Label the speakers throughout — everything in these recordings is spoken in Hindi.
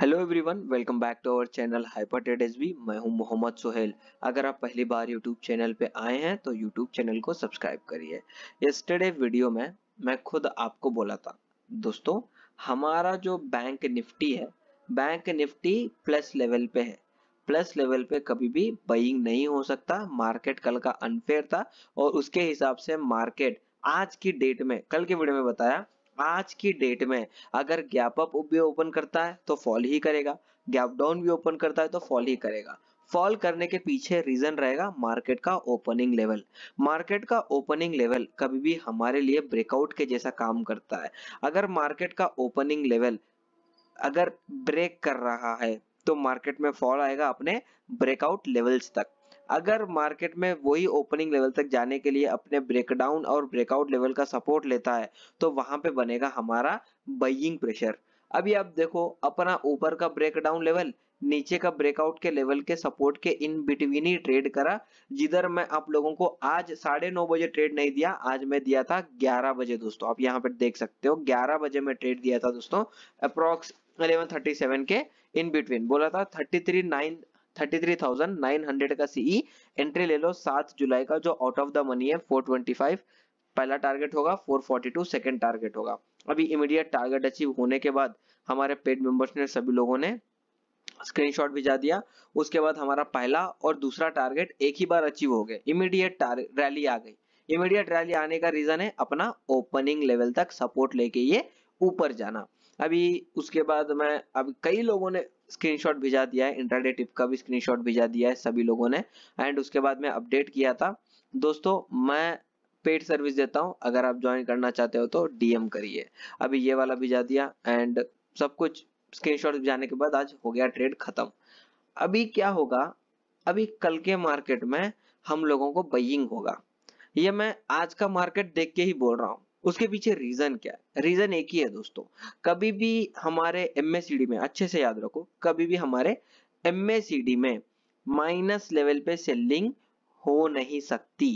Speaker 1: hello everyone welcome back to our channel hyper trade S मैं हूं मोहम्मद सोहेल अगर आप पहली बार यूट्यूब चैनल पे आए हैं तो यूट्यूब चैनल को सब्सक्राइब करिए यस्टरडे वीडियो में मैं खुद आपको बोला था दोस्तों हमारा जो बैंक निफ्टी है बैंक निफ्टी प्लस लेवल पे है प्लस लेवल पे कभी भी बइंग नहीं हो सकता मार्केट कल का अनफेयर था और उसके हिसाब से मार्केट आज की डेट में कल के वीडियो में बताया आज की डेट में अगर गैप अप भी ओपन करता है तो फॉल ही करेगा गैप डाउन भी ओपन करता है तो फॉल ही करेगा फॉल करने के पीछे रीजन रहेगा मार्केट का ओपनिंग लेवल मार्केट का ओपनिंग लेवल कभी भी हमारे लिए ब्रेकआउट के जैसा काम करता है अगर मार्केट का ओपनिंग लेवल अगर ब्रेक कर रहा है तो मार्केट में फॉल आएगा अपने ब्रेकआउट लेवल्स तक अगर मार्केट में वही ओपनिंग लेवल तक जाने के लिए अपने ब्रेकडाउन और ब्रेकआउट लेवल का सपोर्ट लेता है तो वहां पे बनेगा हमारा बइंग प्रेशर अभी आप देखो अपना ऊपर का ब्रेकडाउन लेवल नीचे का ब्रेकआउट के लेवल के सपोर्ट के इन बिटवीन ही ट्रेड करा जिधर मैं आप लोगों को आज साढ़े नौ बजे ट्रेड नहीं दिया आज मैं दिया था ग्यारह बजे दोस्तों आप यहाँ पर देख सकते हो ग्यारह बजे मैं ट्रेड दिया था दोस्तों अप्रोक्स 1137 के इन बिटवीन बोला था 339 33,900 का सीई एंट्री e ले लो 7 जुलाई का जो आउट ऑफ द मनी है 425 पहला टारगेट होगा 442 सेकंड टारगेट होगा अभी इमीडिएट टारगेट अचीव होने के बाद हमारे पेड मेंबर्स ने सभी लोगों ने स्क्रीनशॉट भिजा दिया उसके बाद हमारा पहला और दूसरा टारगेट एक ही बार अचीव हो गए इमीडिएट रैली आ गई इमीडिएट रैली आने का रीजन है अपना ओपनिंग लेवल तक सपोर्ट लेके ये ऊपर जाना अभी उसके बाद मैं अब कई लोगों ने स्क्रीनशॉट भेजा दिया है इंट्राडे टिप का भी स्क्रीनशॉट भेजा दिया है सभी लोगों ने एंड उसके बाद में अपडेट किया था दोस्तों मैं पेड सर्विस देता हूं अगर आप ज्वाइन करना चाहते हो तो डीएम करिए अभी ये वाला भेजा दिया एंड सब कुछ स्क्रीनशॉट जाने के बाद आज हो गया ट्रेड खत्म अभी क्या होगा अभी कल के मार्केट में हम लोगों को बइंग होगा ये मैं आज का मार्केट देख के ही बोल रहा हूँ उसके पीछे रीजन क्या है रीजन एक ही है दोस्तों कभी भी हमारे एम में अच्छे से याद रखो कभी भी हमारे एम में माइनस लेवल पे सेलिंग हो नहीं सकती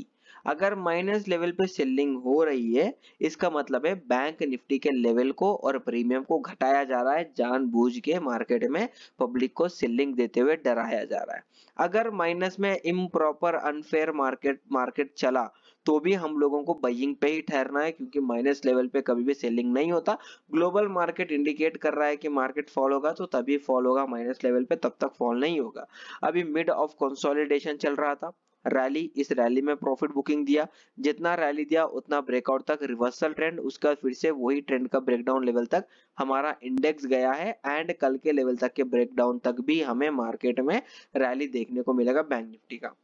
Speaker 1: अगर माइनस लेवल पे सेलिंग हो रही है इसका मतलब है बैंक निफ्टी के लेवल को और प्रीमियम को घटाया जा रहा है जानबूझ के मार्केट में पब्लिक को सेलिंग देते हुए डराया जा रहा है अगर माइनस में इम्प्रॉपर अनफेयर मार्केट मार्केट चला तो भी हम लोगों को बइंग पे ही ठहरना है क्योंकि माइनस लेवल पे कभी भी सेलिंग नहीं होता ग्लोबल मार्केट इंडिकेट कर रहा है कि मार्केट फॉल होगा तो तभी फॉल होगा माइनस लेवल पे तब तक फॉल नहीं होगा अभी मिड ऑफ कंसोलिडेशन चल रहा था रैली इस रैली में प्रॉफिट बुकिंग दिया जितना रैली दिया उतना ब्रेकआउट तक रिवर्सल ट्रेंड उसका फिर से वही ट्रेंड का ब्रेकडाउन लेवल तक हमारा इंडेक्स गया है एंड कल के लेवल तक के ब्रेकडाउन तक भी हमें मार्केट में रैली देखने को मिलेगा बैंक निफ्टी का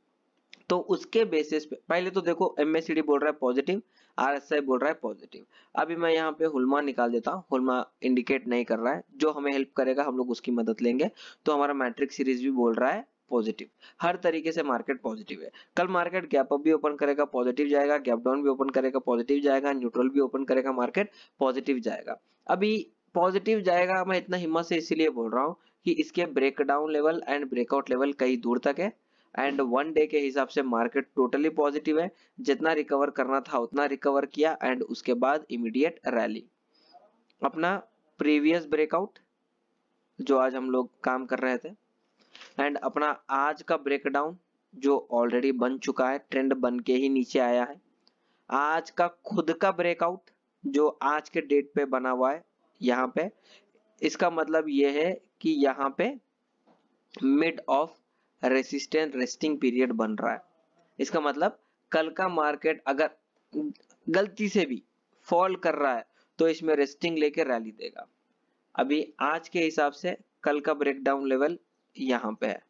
Speaker 1: तो उसके बेसिस पे पहले तो देखो एम बोल रहा है पॉजिटिव आर बोल रहा है पॉजिटिव अभी मैं यहाँ पे हुलमा निकाल देता हूँ हुलमा इंडिकेट नहीं कर रहा है जो हमें हेल्प करेगा हम लोग उसकी मदद लेंगे तो हमारा मैट्रिक सीरीज भी बोल रहा है पॉजिटिव हर तरीके से मार्केट पॉजिटिव है कल मार्केट गैप अप भी ओपन करेगा पॉजिटिव जाएगा गैप डाउन भी ओपन करेगा पॉजिटिव जाएगा न्यूट्रल भी ओपन करेगा मार्केट पॉजिटिव जाएगा अभी पॉजिटिव जाएगा मैं इतना हिम्मत से इसीलिए बोल रहा हूँ कि इसके breakdown level and breakout level कई दूर तक है एंड वन डे के हिसाब से मार्केट टोटली पॉजिटिव है जितना रिकवर करना था उतना रिकवर किया एंड उसके बाद इमीडिएट रैली अपना प्रीवियस ब्रेकआउट जो आज हम लोग काम कर रहे थे एंड अपना आज का ब्रेकडाउन जो ऑलरेडी बन चुका है ट्रेंड बन के ही नीचे आया है आज का खुद का ब्रेकआउट जो आज के डेट पे बना हुआ है यहाँ पे इसका मतलब ये है कि यहाँ पे mid of resistant resting period बन रहा है इसका मतलब कल का मार्केट अगर गलती से भी फॉल कर रहा है तो इसमें रेस्टिंग लेके रैली देगा अभी आज के हिसाब से कल का ब्रेकडाउन लेवल यहाँ पे है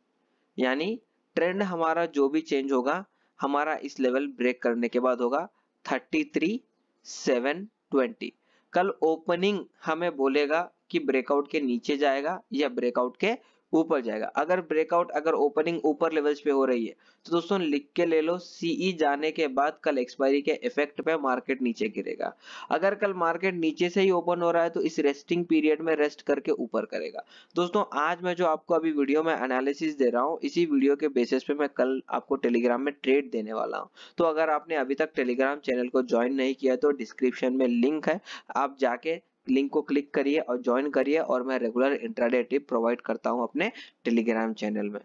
Speaker 1: यानी ट्रेंड हमारा जो भी चेंज होगा हमारा इस लेवल ब्रेक करने के बाद होगा 33,720 कल ओपनिंग हमें बोलेगा कि ब्रेकआउट के नीचे जाएगा या ब्रेकआउट के ऊपर जाएगा अगर ब्रेकआउट अगर ओपनिंग ऊपर लेवल्स पे हो रही है तो दोस्तों लिख के ले लो सीई e जाने के बाद कल एक्सपायरी के इफेक्ट पे मार्केट नीचे गिरेगा अगर कल मार्केट नीचे से ही ओपन हो रहा है तो इस रेस्टिंग पीरियड में रेस्ट करके ऊपर करेगा दोस्तों आज मैं जो आपको अभी वीडियो में एनालिसिस दे रहा हूँ इसी वीडियो के बेसिस पे मैं कल आपको टेलीग्राम में ट्रेड देने वाला हूँ तो अगर आपने अभी तक टेलीग्राम चैनल को ज्वाइन नहीं किया तो डिस्क्रिप्शन में लिंक है आप जाके लिंक को क्लिक करिए और ज्वाइन करिए और मैं रेगुलर इंट्राडे टिप प्रोवाइड करता हूँ अपने टेलीग्राम चैनल में